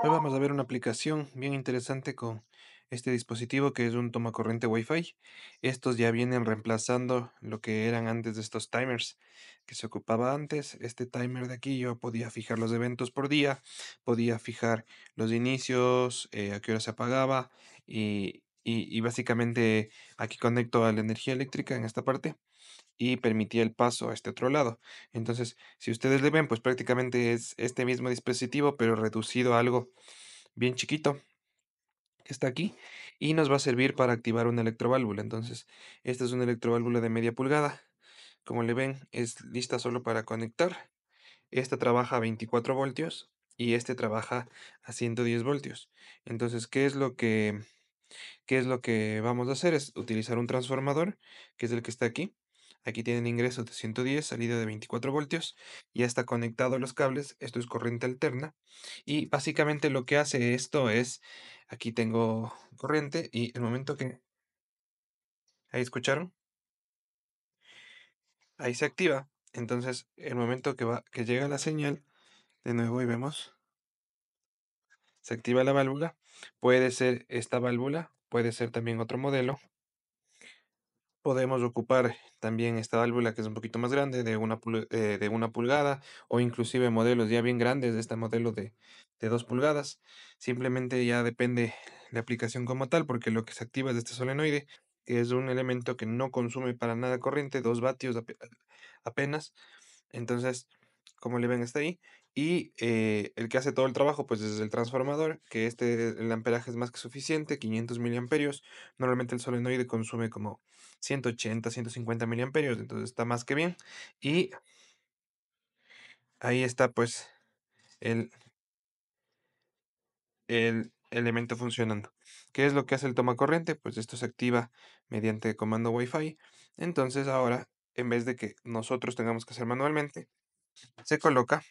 Hoy vamos a ver una aplicación bien interesante con este dispositivo que es un corriente Wi-Fi. Estos ya vienen reemplazando lo que eran antes de estos timers que se ocupaba antes. Este timer de aquí yo podía fijar los eventos por día, podía fijar los inicios, eh, a qué hora se apagaba y y, básicamente aquí conecto a la energía eléctrica en esta parte y permitía el paso a este otro lado. Entonces, si ustedes le ven, pues prácticamente es este mismo dispositivo, pero reducido a algo bien chiquito está aquí y nos va a servir para activar una electroválvula. Entonces, esta es una electroválvula de media pulgada. Como le ven, es lista solo para conectar. Esta trabaja a 24 voltios y este trabaja a 110 voltios. Entonces, ¿qué es lo que ¿Qué es lo que vamos a hacer? Es utilizar un transformador, que es el que está aquí. Aquí tienen ingreso de 110, salida de 24 voltios. Ya está conectado a los cables. Esto es corriente alterna. Y básicamente lo que hace esto es, aquí tengo corriente y el momento que... ¿Ahí escucharon? Ahí se activa. Entonces, el momento que, que llega la señal, de nuevo y vemos, se activa la válvula. Puede ser esta válvula, puede ser también otro modelo. Podemos ocupar también esta válvula que es un poquito más grande, de una, eh, de pulgada, o inclusive modelos ya bien grandes, de este modelo de, dos pulgadas. Simplemente ya depende la aplicación como tal, porque lo que se activa de este solenoide, es un elemento que no consume para nada corriente, dos vatios apenas. Entonces, como le ven, está ahí. Y eh, el que hace todo el trabajo, pues es el transformador, que este, el amperaje es más que suficiente, 500 miliamperios. Normalmente el solenoide consume como 180, 150 miliamperios, entonces está más que bien. Y ahí está, pues, el, el elemento funcionando. ¿Qué es lo que hace el toma corriente? Pues esto se activa mediante comando Wi-Fi. Entonces ahora, en vez de que nosotros tengamos que hacer manualmente, se coloca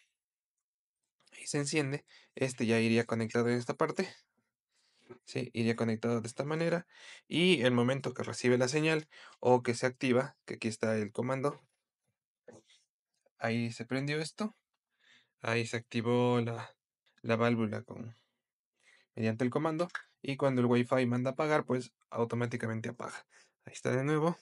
y se enciende. Este ya iría conectado en esta parte. Sí, iría conectado de esta manera. Y el momento que recibe la señal o que se activa, que aquí está el comando. Ahí se prendió esto. Ahí se activó la, la válvula con, mediante el comando. Y cuando el Wi-Fi manda apagar, pues automáticamente apaga. Ahí está de nuevo.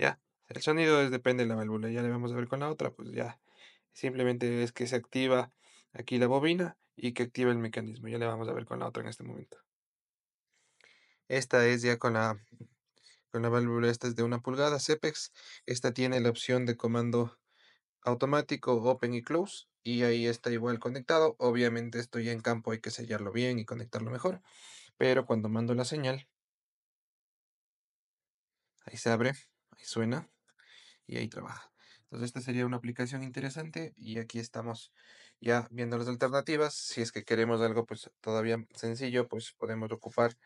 Ya, el sonido depende de la válvula, ya le vamos a ver con la otra, pues ya, simplemente es que se activa aquí la bobina y que activa el mecanismo, ya le vamos a ver con la otra en este momento. Esta es ya con la, con la válvula, esta es de una pulgada, CEPEX. esta tiene la opción de comando automático, open y close, y ahí está igual conectado, obviamente estoy ya en campo hay que sellarlo bien y conectarlo mejor, pero cuando mando la señal, ahí se abre, suena y ahí trabaja. Entonces esta sería una aplicación interesante y aquí estamos ya viendo las alternativas. Si es que queremos algo pues todavía sencillo, pues podemos ocupar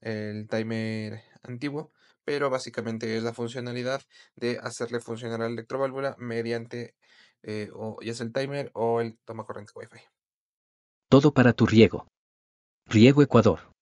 el timer antiguo, pero básicamente es la funcionalidad de hacerle funcionar la electroválvula mediante eh, o ya es el timer o el toma corriente Wi-Fi. Todo para tu riego. Riego Ecuador.